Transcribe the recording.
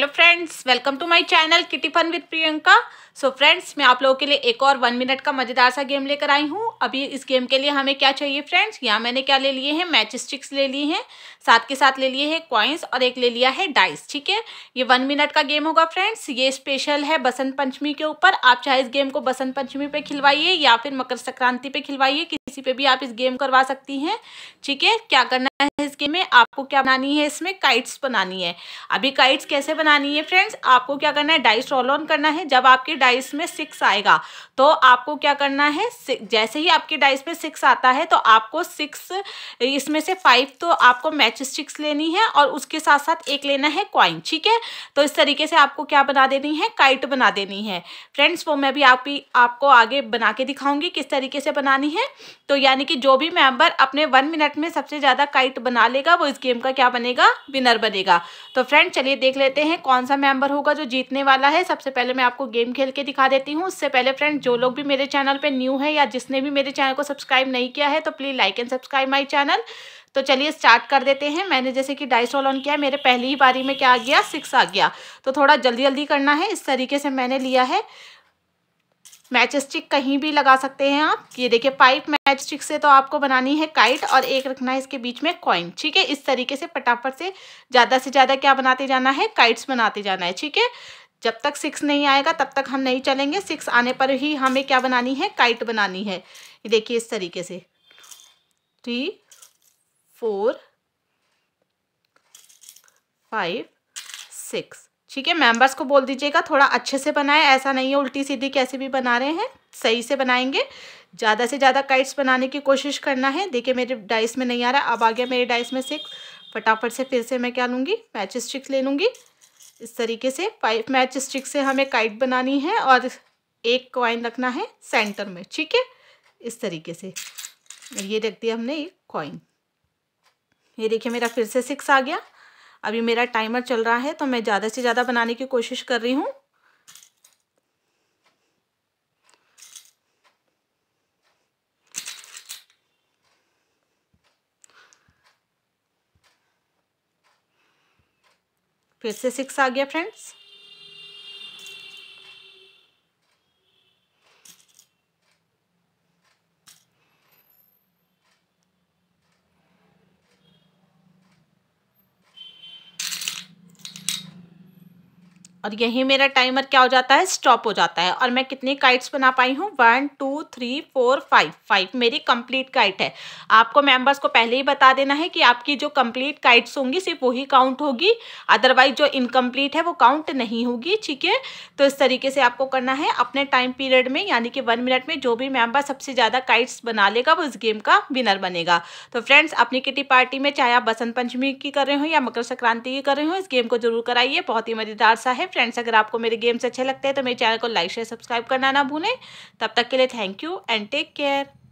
hello friends welcome to my channel kitty fun with Priyanka so friends मैं आप लोगों के लिए एक और वन मिनट का मज़ेदार सा गेम लेकर आई हूँ अभी इस गेम के लिए हमें क्या चाहिए फ्रेंड्स यहाँ मैंने क्या ले लिए हैं मैच स्टिक्स ले लिए हैं साथ के साथ ले लिए हैं कॉइन्स और एक ले लिया है डाइस ठीक है ये वन मिनट का गेम होगा फ्रेंड्स ये स्पेशल है बसंत पंचमी के ऊपर आप चाहे इस गेम को बसंत पंचमी पर खिलवाइए या फिर मकर संक्रांति पर खिलवाइए पीसी पे भी आप इस गेम करवा सकती हैं ठीक है क्या करना है इस गेम में आपको क्या बनानी है इसमें काइट्स बनानी है अभी काइट्स कैसे बनानी है फ्रेंड्स आपको क्या करना है डाइस रोल ऑन करना है जब आपके डाइस में सिक्स आएगा तो आपको क्या करना है जैसे ही आपके डाइस में सिक्स आता है तो आपको सिक्स इसमें से फाइव तो आपको मैच स्टिक्स लेनी है और उसके साथ साथ एक लेना है क्वाइन ठीक है तो इस तरीके से आपको क्या बना देनी है काइट बना देनी है फ्रेंड्स वो मैं भी आप ही आपको आगे बना के दिखाऊंगी किस तरीके से बनानी है तो यानी कि जो भी मेंबर अपने वन मिनट में सबसे ज़्यादा काइट बना लेगा वो इस गेम का क्या बनेगा विनर बनेगा तो फ्रेंड चलिए देख लेते हैं कौन सा मेंबर होगा जो जीतने वाला है सबसे पहले मैं आपको गेम खेल के दिखा देती हूँ उससे पहले फ्रेंड जो लोग भी मेरे चैनल पर न्यू है या जिसने भी मेरे चैनल को सब्सक्राइब नहीं किया है तो please like and subscribe my channel तो चलिए स्टार्ट कर देते हैं मैंने जैसे कि डाइस रोल ऑन किया मेरे पहली ही बारी में क्या आ गया सिक्स आ गया तो थोड़ा जल्दी जल्दी करना है इस तरीके से मैंने लिया है मैच स्टिक कहीं भी लगा सकते हैं आप ये देखिए पाइप मैच स्टिक से तो आपको बनानी है काइट और एक रखना है इसके बीच में कॉइन ठीक है इस तरीके से फटाफट से ज़्यादा से ज़्यादा क्या बनाते जाना है काइट्स बनाते जाना है ठीक है जब तक सिक्स नहीं आएगा तब तक हम नहीं चलेंगे सिक्स आने पर ही हमें क्या बनानी है काइट बनानी है ये देखिए इस तरीके से थ्री फोर फाइव सिक्स ठीक है मेंबर्स को बोल दीजिएगा थोड़ा अच्छे से बनाए ऐसा नहीं है उल्टी सीधी कैसे भी बना रहे हैं सही से बनाएंगे ज़्यादा से ज़्यादा काइट्स बनाने की कोशिश करना है देखिए मेरे डाइस में नहीं आ रहा अब आ गया मेरे डाइस में सिक्स फटाफट से फिर से मैं क्या लूँगी मैच स्टिक्स ले लूँगी इस तरीके से फाइव मैच स्टिक्स से हमें काइट बनानी है और एक कॉइन रखना है सेंटर में ठीक है इस तरीके से ये रख दिया हमने एक कॉइन ये देखिए मेरा फिर से सिक्स आ गया अभी मेरा टाइमर चल रहा है तो मैं ज़्यादा से ज़्यादा बनाने की कोशिश कर रही हूँ फिर से सिक्स आ गया फ्रेंड्स और यही मेरा टाइमर क्या हो जाता है स्टॉप हो जाता है और मैं कितनी काइट्स बना पाई हूँ one two three four five five मेरी कंप्लीट काइट है आपको मेंबर्स को पहले ही बता देना है कि आपकी जो कंप्लीट काइट्स होंगी सिर्फ वही काउंट होगी अदरवाइज जो इनकम्प्लीट है वो काउंट नहीं होगी ठीक है तो इस तरीके से आपको करना है अपने टाइम पीरियड में यानी कि वन मिनट में जो भी मेम्बर सबसे ज़्यादा काइट्स बना लेगा वो इस गेम का विनर बनेगा तो फ्रेंड्स अपनी किटी पार्टी में चाहे आप बसंत पंचमी की कर रहे हो या मकर संक्रांति की कर रहे हो इस गेम को जरूर कराइए बहुत ही मज़ेदार सा है फ्रेंड्स अगर आपको मेरे गेम्स अच्छे लगते हैं तो मेरे चैनल को लाइक शेयर सब्सक्राइब करना ना भूलें तब तक के लिए thank you and take care